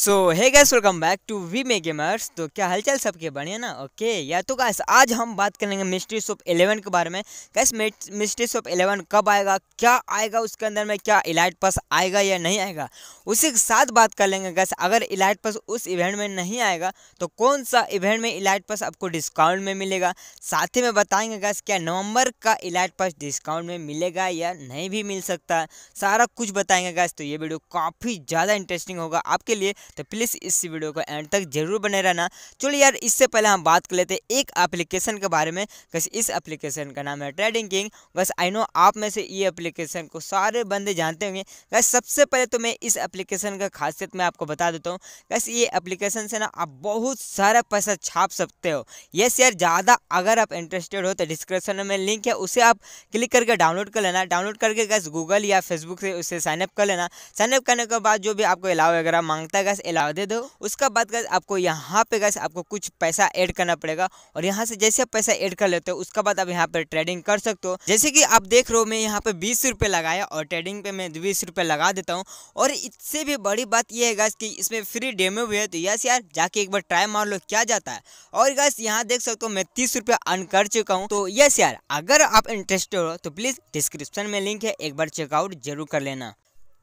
so hi guys welcome back to V may gamers तो क्या हलचल सबके बढ़िया ना ओके okay, या तो गैस आज हम बात करेंगे मिस्ट्री ऑफ एलेवन के बारे में गैस मिस्ट्री ऑफ एलेवन कब आएगा क्या आएगा उसके अंदर में क्या इलाइट पास आएगा या नहीं आएगा उसी के साथ बात कर लेंगे गैस अगर इलाइट पास उस इवेंट में नहीं आएगा तो कौन सा इवेंट में इलाइट पास आपको डिस्काउंट में मिलेगा साथ ही में बताएंगे गैस क्या नवंबर का इलाइट पास डिस्काउंट में मिलेगा या नहीं भी मिल सकता सारा कुछ बताएंगे गैस तो ये वीडियो काफ़ी ज़्यादा इंटरेस्टिंग होगा आपके लिए तो प्लीज़ इस वीडियो को एंड तक जरूर बने रहना चलो यार इससे पहले हम बात कर लेते एक एप्लीकेशन के बारे में बस इस एप्लीकेशन का नाम है ट्रेडिंग किंग बस आई नो आप में से ये एप्लीकेशन को सारे बंदे जानते होंगे बस सबसे पहले तो मैं इस एप्लीकेशन का खासियत मैं आपको बता देता हूँ बस ये एप्लीकेशन से ना आप बहुत सारा पैसा छाप सकते हो येस यार ज़्यादा अगर आप इंटरेस्टेड हो तो डिस्क्रिप्शन में लिंक है उसे आप क्लिक करके डाउनलोड कर लेना डाउनलोड करके गैस गूगल या फेसबुक से उसे साइनअप कर लेना साइनअप करने के बाद जो भी आपको अलाव वगैरह मांगता है गैस अलाउ दे दो उसका बाद गैस आपको यहाँ पे गैस आपको कुछ पैसा ऐड करना पड़ेगा और यहाँ से जैसे आप पैसा ऐड कर लेते हो उसका बाद आप यहाँ पे ट्रेडिंग कर सकते हो जैसे कि आप देख रहे हो मैं यहाँ पे बीस रुपये लगाया और ट्रेडिंग पे मैं बीस रुपये लगा देता हूँ और इससे भी बड़ी बात यह है गैस कि इसमें फ्री डेमो भी है तो यस यार जाके एक बार ट्राई मार लो क्या जाता है और गैस यहाँ देख सकते हो मैं तीस रुपये अर्न कर चुका हूँ तो यस यार अगर आप इंटरेस्टेड हो तो प्लीज़ डिस्क्रिप्शन में लिंक है एक बार चेकआउट जरूर कर लेना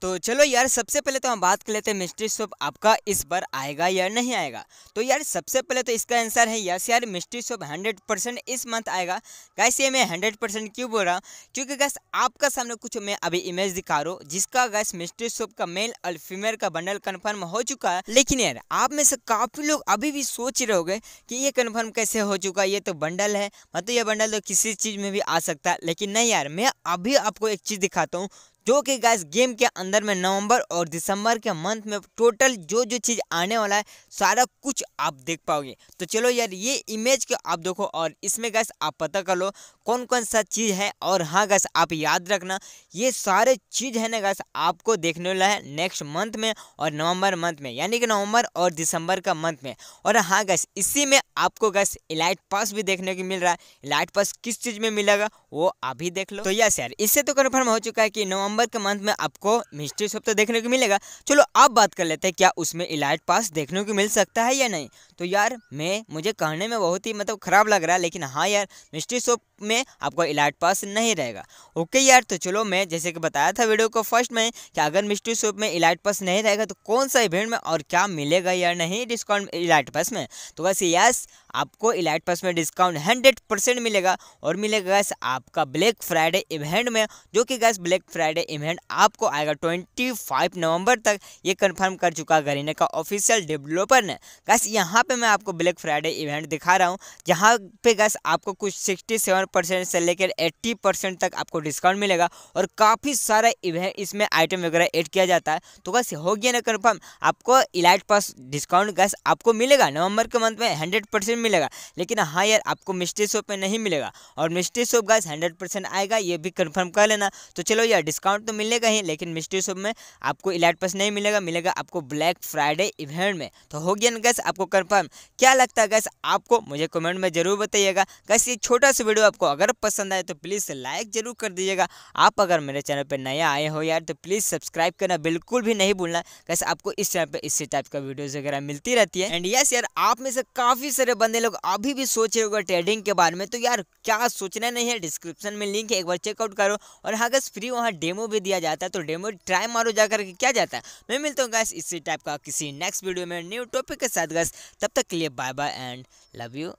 तो चलो यार सबसे पहले तो हम बात कर लेते हैं मिस्ट्री शॉप आपका इस बार आएगा या नहीं आएगा तो यार सबसे पहले तो इसका आंसर है यस यार मिस्ट्री शॉप हंड्रेड परसेंट इस मंथ आएगा गैस ये मैं हंड्रेड परसेंट क्यों बोल रहा हूँ क्योंकि गैस आपका सामने कुछ मैं अभी इमेज दिखा रहा हूँ जिसका गैस मिस्ट्री शॉप का मेल और फीमेल का बंडल कन्फर्म हो चुका है लेकिन यार आप में से काफ़ी लोग अभी भी सोच रहे हो कि ये कन्फर्म कैसे हो चुका ये तो बंडल है मतलब ये बंडल तो किसी चीज़ में भी आ सकता है लेकिन नहीं यार मैं अभी आपको एक चीज़ दिखाता हूँ जो कि गैस गेम के अंदर में नवंबर और दिसंबर के मंथ में टोटल जो जो चीज़ आने वाला है सारा कुछ आप देख पाओगे तो चलो यार ये इमेज को आप देखो और इसमें गैस आप पता कर लो कौन कौन सा चीज़ है और हाँ गैस आप याद रखना ये सारे चीज़ है ना गैस आपको देखने वाला है नेक्स्ट मंथ में और नवंबर मंथ में यानी कि नवंबर और दिसंबर का मंथ में और हाँ गैस इसी में आपको गैस इलाइट पास भी देखने को मिल रहा है इलाइट पास किस चीज़ में मिलेगा वो आप ही देख लो तो यस यार इससे तो कन्फर्म हो चुका है कि नवंबर नवंबर के मंथ में आपको मिस्ट्री शॉप तो देखने को मिलेगा चलो आप बात कर लेते हैं क्या उसमें इलाइट पास देखने को मिल सकता है या नहीं तो यार मैं मुझे कहने में बहुत ही मतलब ख़राब लग रहा है लेकिन हाँ यार मिस्ट्री शॉप में आपको इलाइट पास नहीं रहेगा ओके यार तो चलो मैं जैसे कि बताया था वीडियो को फर्स्ट में कि अगर मिस्ट्री शॉप में इलाइट पास नहीं रहेगा तो कौन सा इवेंट में और क्या मिलेगा यार नहीं डिस्काउंट इलाइट पास में तो बस यस आपको इलाइट पास में डिस्काउंट हंड्रेड परसेंट मिलेगा और मिलेगा गैस आपका ब्लैक फ्राइडे इवेंट में जो कि गैस ब्लैक फ्राइडे इवेंट आपको आएगा ट्वेंटी फाइव नवंबर तक ये कंफर्म कर चुका गरीना का ऑफिशियल डेवलपर ने गैस यहाँ पे मैं आपको ब्लैक फ्राइडे इवेंट दिखा रहा हूँ जहाँ पे गैस आपको कुछ सिक्सटी सेवन परसेंट से लेकर एट्टी परसेंट तक आपको डिस्काउंट मिलेगा और काफ़ी सारा इवेंट इसमें आइटम वगैरह ऐड किया जाता है तो गैस हो गया ना कन्फर्म आपको इलाइट पास डिस्काउंट गैस आपको मिलेगा नवंबर के मंथ में हंड्रेड परसेंट मिलेगा लेकिन हाँ यार आपको मिस्ट्री शॉप में नहीं मिलेगा और mystery shop guys hundred percent आएगा ये भी कन्फर्म कर लेना तो चलो यार डिस्काउंट तो मिलेगा ही लेकिन मिस्ट्री शॉप में आपको इलाइट पास नहीं मिलेगा मिलेगा आपको ब्लैक फ्राइडे इवेंट में तो हो गया ना गैस आपको कन्फर्म फॉर्म क्या लगता है गैस आपको मुझे कमेंट में ज़रूर बताइएगा गैस ये छोटा सा वीडियो आपको अगर पसंद आए तो प्लीज़ लाइक ज़रूर कर दीजिएगा आप अगर मेरे चैनल पर नया आए हो यार तो प्लीज़ सब्सक्राइब करना बिल्कुल भी नहीं भूलना गैस आपको इस चैनल पर इसी टाइप का वीडियोज़ वगैरह मिलती रहती है एंड यस यार आप में से काफ़ी सारे बंदे लोग अभी भी सोच रहे होगा ट्रेडिंग के बारे में तो यार क्या सोचना नहीं है डिस्क्रिप्शन में लिंक है एक बार चेकआउट करो और हाँ गैस फ्री वहाँ डेमो भी दिया जाता है तो डेमो ट्राई मारो जाकर करके क्या जाता है मैं मिलता हूँ गैस इसी टाइप का किसी नेक्स्ट वीडियो में न्यू टॉपिक के साथ गैस तब तब तक के लिए bye bye and love you